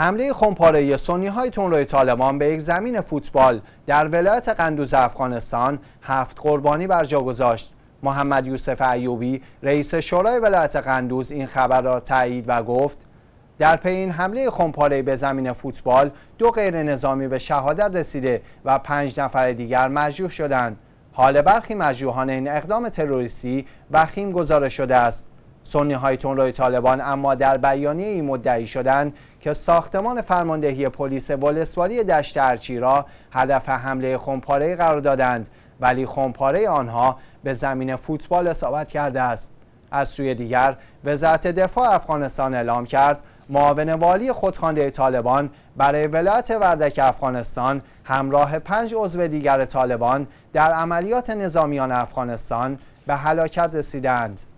حمله خمپاره سنی های تون طالبان به یک زمین فوتبال در ولایت قندوز افغانستان هفت قربانی بر جا گذاشت. محمد یوسف ایوبی رئیس شورای ولایت قندوز این خبر را تایید و گفت در پی این حمله خمپاره به زمین فوتبال دو غیر نظامی به شهادت رسیده و پنج نفر دیگر مجروح شدند. حال برخی مجروحان این اقدام تروریستی وخیم گزارش شده است. سنی های تونروی طالبان اما در بیانیه ای مدعی شدند که ساختمان فرماندهی پلیس ولسوالی دشت ارچی را هدف حمله خمپاره قرار دادند ولی خمپاره آنها به زمین فوتبال اصابت کرده است از سوی دیگر وزارت دفاع افغانستان اعلام کرد معاون والی خودخوانده طالبان برای ولایت وردک افغانستان همراه پنج عضو دیگر طالبان در عملیات نظامیان افغانستان به هلاکت رسیدند